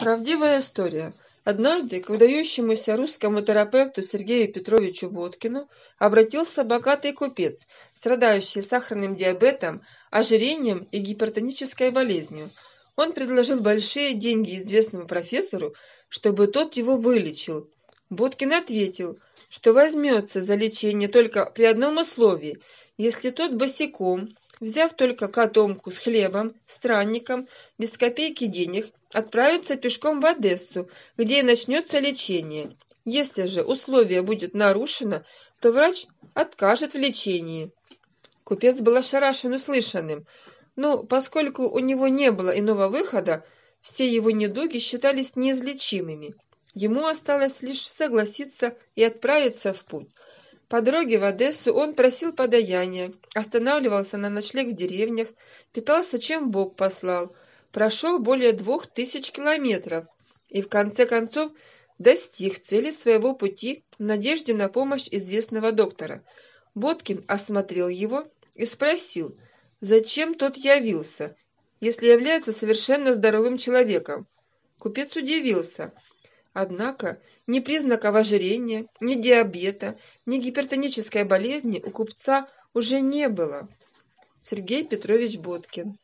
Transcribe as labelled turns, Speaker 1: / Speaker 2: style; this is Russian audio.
Speaker 1: Правдивая история. Однажды к выдающемуся русскому терапевту Сергею Петровичу Боткину обратился богатый купец, страдающий сахарным диабетом, ожирением и гипертонической болезнью. Он предложил большие деньги известному профессору, чтобы тот его вылечил, Боткин ответил, что возьмется за лечение только при одном условии, если тот босиком, взяв только котомку с хлебом, странником, без копейки денег, отправится пешком в Одессу, где и начнется лечение. Если же условие будет нарушено, то врач откажет в лечении. Купец был ошарашен услышанным, но поскольку у него не было иного выхода, все его недуги считались неизлечимыми. Ему осталось лишь согласиться и отправиться в путь. По дороге в Одессу он просил подаяния, останавливался на ночлег в деревнях, питался чем Бог послал, прошел более двух тысяч километров и в конце концов достиг цели своего пути в надежде на помощь известного доктора. Боткин осмотрел его и спросил, зачем тот явился, если является совершенно здоровым человеком. Купец удивился, Однако ни признаков ожирения, ни диабета, ни гипертонической болезни у купца уже не было. Сергей Петрович Боткин